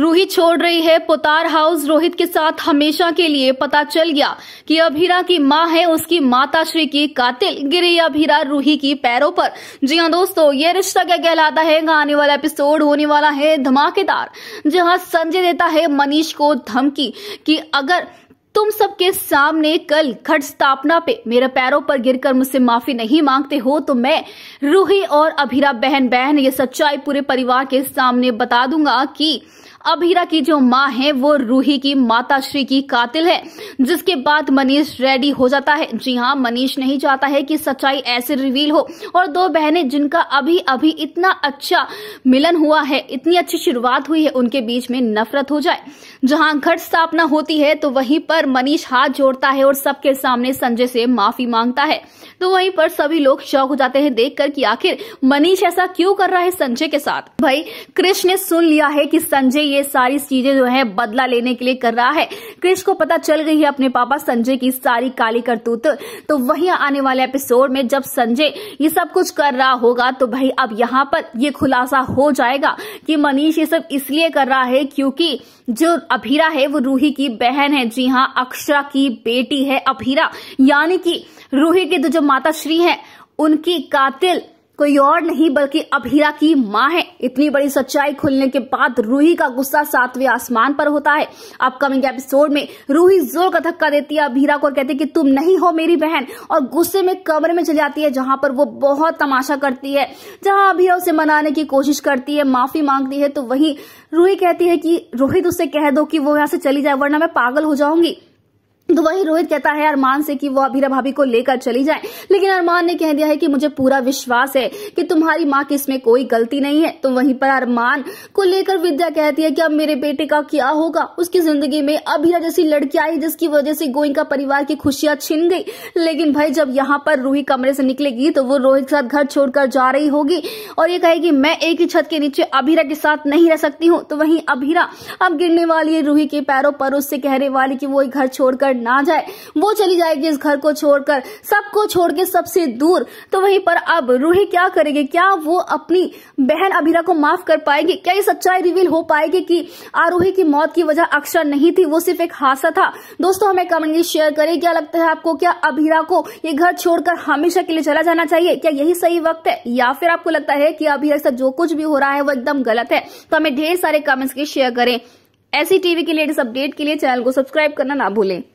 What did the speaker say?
रूही छोड़ रही है पोतार हाउस रोहित के साथ हमेशा के लिए पता चल गया कि अभीरा की मां है उसकी माता श्री की कातिल गिरी अभीरा रूही की पैरों पर जी हाँ दोस्तों ये रिश्ता क्या कहलाता है आने वाला एपिसोड होने वाला है धमाकेदार जहां संजय देता है मनीष को धमकी कि अगर तुम सबके सामने कल घट स्थापना पे मेरे पैरों पर गिरकर मुझसे माफी नहीं मांगते हो तो मैं रूही और अभीरा बहन बहन ये सच्चाई पूरे परिवार के सामने बता दूंगा कि अभीरा की जो माँ है वो रूही की माता श्री की कातिल है जिसके बाद मनीष रेडी हो जाता है जी हाँ मनीष नहीं चाहता है कि सच्चाई ऐसे रिवील हो और दो बहनें जिनका अभी अभी इतना अच्छा मिलन हुआ है इतनी अच्छी शुरुआत हुई है उनके बीच में नफरत हो जाए जहाँ घट स्थापना होती है तो वहीं पर मनीष हाथ जोड़ता है और सबके सामने संजय से माफी मांगता है तो वहीं पर सभी लोग शौक हो जाते हैं देखकर कि आखिर मनीष ऐसा क्यों कर रहा है संजय के साथ भाई कृष्ण ने सुन लिया है कि संजय ये ये सारी चीजें जो है बदला लेने के लिए कर रहा है क्रिश को पता चल गई है अपने पापा संजय की सारी काली करतूत तो वही आने वाले एपिसोड में जब संजय ये सब कुछ कर रहा होगा तो भाई अब यहाँ पर ये खुलासा हो जाएगा कि मनीष ये सब इसलिए कर रहा है क्योंकि जो अभीरा है वो रूही की बहन है जी हाँ अक्षरा की बेटी है अभीरा यानी कि रूही के तो जो माता श्री है उनकी कातिल कोई और नहीं बल्कि अभीरा हीरा की माँ है इतनी बड़ी सच्चाई खुलने के बाद रूही का गुस्सा सातवें आसमान पर होता है अपकमिंग एपिसोड में रूही जोर का धक्का देती है अभीरा को और कहती है कि तुम नहीं हो मेरी बहन और गुस्से में कमरे में चली जाती है जहां पर वो बहुत तमाशा करती है जहां अभीरा उसे मनाने की कोशिश करती है माफी मांगती है तो वही रूही कहती है कि रोहित उसे कह दो कि वो यहां से चली जाए वरना मैं पागल हो जाऊंगी तो वही रोहित कहता है अरमान से कि वो अभीरा भाभी को लेकर चली जाए लेकिन अरमान ने कह दिया है कि मुझे पूरा विश्वास है कि तुम्हारी माँ की इसमें कोई गलती नहीं है तो वहीं पर अरमान को लेकर विद्या कहती है कि अब मेरे बेटे का क्या होगा उसकी जिंदगी में अभीरा जैसी लड़की आई जिसकी वजह से गोइंका परिवार की खुशियां छिन गई लेकिन भाई जब यहाँ पर रूही कमरे से निकलेगी तो वो रोहित के साथ घर छोड़कर जा रही होगी और ये कहेगी मैं एक ही छत के नीचे अभीरा के साथ नहीं रह सकती हूँ तो वही अभीरा अब गिरने वाली है रूही के पैरों पर उससे कहने वाली की वो घर छोड़कर ना जाए वो चली जाएगी इस घर को छोड़कर सबको छोड़ के सबसे दूर तो वहीं पर अब रूही क्या करेगी क्या वो अपनी बहन अभिरा को माफ कर पाएगी क्या ये सच्चाई रिवील हो पाएगी कि आरोही की मौत की वजह अक्षर नहीं थी वो सिर्फ एक हादसा था दोस्तों हमें कमेंट में शेयर करें क्या लगता है आपको क्या अभिरा को ये घर छोड़कर हमेशा के लिए चला जाना चाहिए क्या यही सही वक्त है या फिर आपको लगता है कि अभिरा से जो कुछ भी हो रहा है वो एकदम गलत है तो हमें ढेर सारे कमेंट्स के शेयर करें ऐसी टीवी के लेटेस्ट अपडेट के लिए चैनल को सब्सक्राइब करना ना भूलें